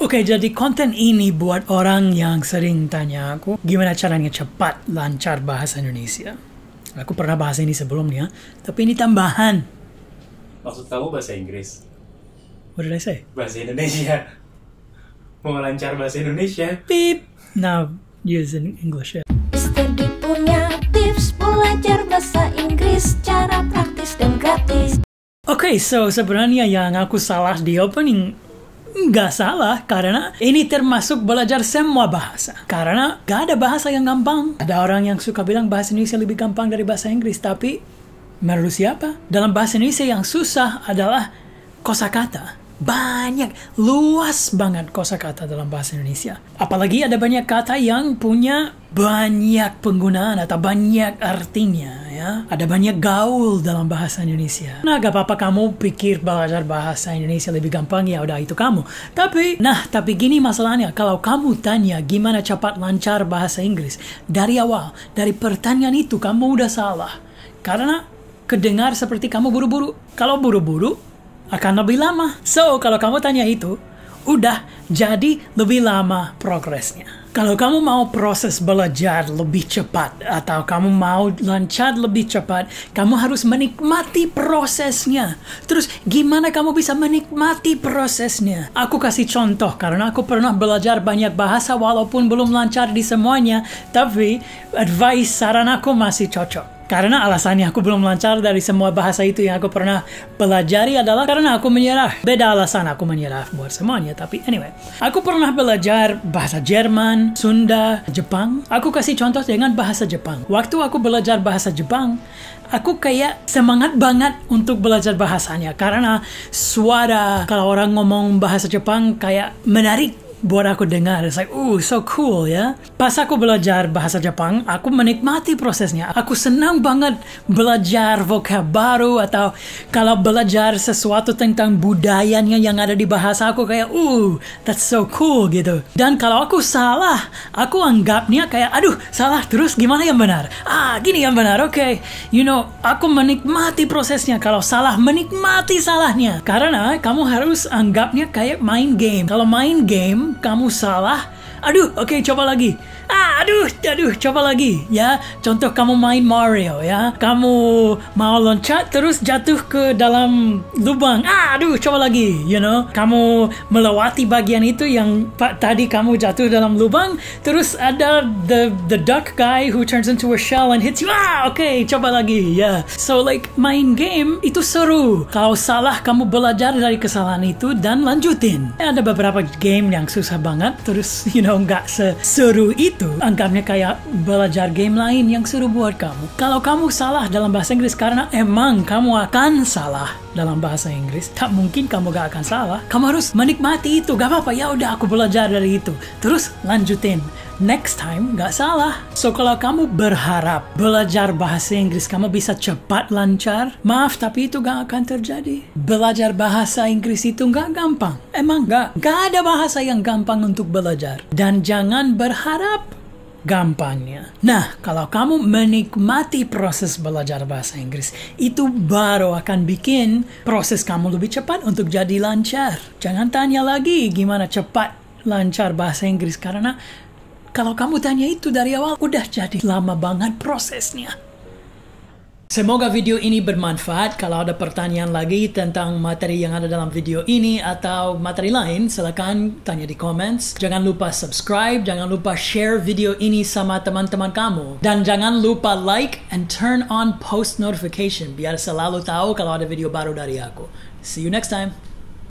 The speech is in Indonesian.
Oke, okay, jadi konten ini buat orang yang sering tanya aku gimana caranya cepat lancar bahasa Indonesia. Aku pernah bahas ini sebelumnya, tapi ini tambahan. Maksud kamu bahasa Inggris? What did I say? Bahasa Indonesia. Mau lancar bahasa Indonesia? Pip. Now use in English ya. Mister punya tips belajar bahasa Inggris cara praktis dan gratis. Oke, okay, so sebenarnya yang aku salah di opening nggak salah karena ini termasuk belajar semua bahasa karena gak ada bahasa yang gampang ada orang yang suka bilang bahasa Indonesia lebih gampang dari bahasa Inggris tapi menurut siapa dalam bahasa Indonesia yang susah adalah kosakata banyak luas banget kosakata dalam bahasa Indonesia apalagi ada banyak kata yang punya banyak penggunaan atau banyak artinya ya. Ada banyak gaul dalam bahasa Indonesia. Nah, gak apa-apa kamu pikir belajar bahasa Indonesia lebih gampang ya udah itu kamu. Tapi, nah tapi gini masalahnya. Kalau kamu tanya gimana cepat lancar bahasa Inggris dari awal, dari pertanyaan itu kamu udah salah. Karena kedengar seperti kamu buru-buru. Kalau buru-buru akan lebih lama. So, kalau kamu tanya itu, udah jadi lebih lama progresnya. Kalau kamu mau proses belajar lebih cepat atau kamu mau lancar lebih cepat, kamu harus menikmati prosesnya. Terus gimana kamu bisa menikmati prosesnya? Aku kasih contoh karena aku pernah belajar banyak bahasa walaupun belum lancar di semuanya, tapi advice saran aku masih cocok. Karena alasannya aku belum lancar dari semua bahasa itu yang aku pernah pelajari adalah karena aku menyerah. Beda alasan aku menyerah buat semuanya, tapi anyway. Aku pernah belajar bahasa Jerman, Sunda, Jepang. Aku kasih contoh dengan bahasa Jepang. Waktu aku belajar bahasa Jepang, aku kayak semangat banget untuk belajar bahasanya karena suara kalau orang ngomong bahasa Jepang kayak menarik buat aku dengar. It's like, ooh, so cool ya. Pas aku belajar bahasa Jepang, aku menikmati prosesnya. Aku senang banget belajar vokab baru atau kalau belajar sesuatu tentang budayanya yang ada di bahasa aku kayak, ooh, that's so cool gitu. Dan kalau aku salah, aku anggapnya kayak, aduh, salah terus gimana yang benar? Ah, gini yang benar, oke. Okay. You know, aku menikmati prosesnya. Kalau salah, menikmati salahnya. Karena kamu harus anggapnya kayak main game. Kalau main game, kamu salah. Aduh, oke okay, coba lagi. Ah, aduh, aduh, coba lagi ya. Contoh kamu main Mario ya, kamu mau loncat terus jatuh ke dalam lubang. Ah, aduh, coba lagi, you know. Kamu melewati bagian itu yang tadi kamu jatuh dalam lubang, terus ada the the duck guy who turns into a shell and hits you. Ah, oke, okay, coba lagi ya. So like main game itu seru. Kalau salah kamu belajar dari kesalahan itu dan lanjutin. Ada beberapa game yang susah banget, terus you know nggak seseru itu itu. Anggapnya kayak belajar game lain yang seru buat kamu. Kalau kamu salah dalam bahasa Inggris karena emang kamu akan salah dalam bahasa Inggris, tak mungkin kamu gak akan salah. Kamu harus menikmati itu. Gak apa-apa, ya udah aku belajar dari itu. Terus lanjutin. Next time gak salah. So kalau kamu berharap belajar bahasa Inggris kamu bisa cepat lancar, maaf tapi itu gak akan terjadi. Belajar bahasa Inggris itu gak gampang. Emang gak. Gak ada bahasa yang gampang untuk belajar. Dan jangan berharap gampangnya. Nah, kalau kamu menikmati proses belajar bahasa Inggris, itu baru akan bikin proses kamu lebih cepat untuk jadi lancar. Jangan tanya lagi gimana cepat lancar bahasa Inggris karena kalau kamu tanya itu dari awal udah jadi lama banget prosesnya. Semoga video ini bermanfaat. Kalau ada pertanyaan lagi tentang materi yang ada dalam video ini atau materi lain, silakan tanya di comments. Jangan lupa subscribe, jangan lupa share video ini sama teman-teman kamu. Dan jangan lupa like and turn on post notification biar selalu tahu kalau ada video baru dari aku. See you next time.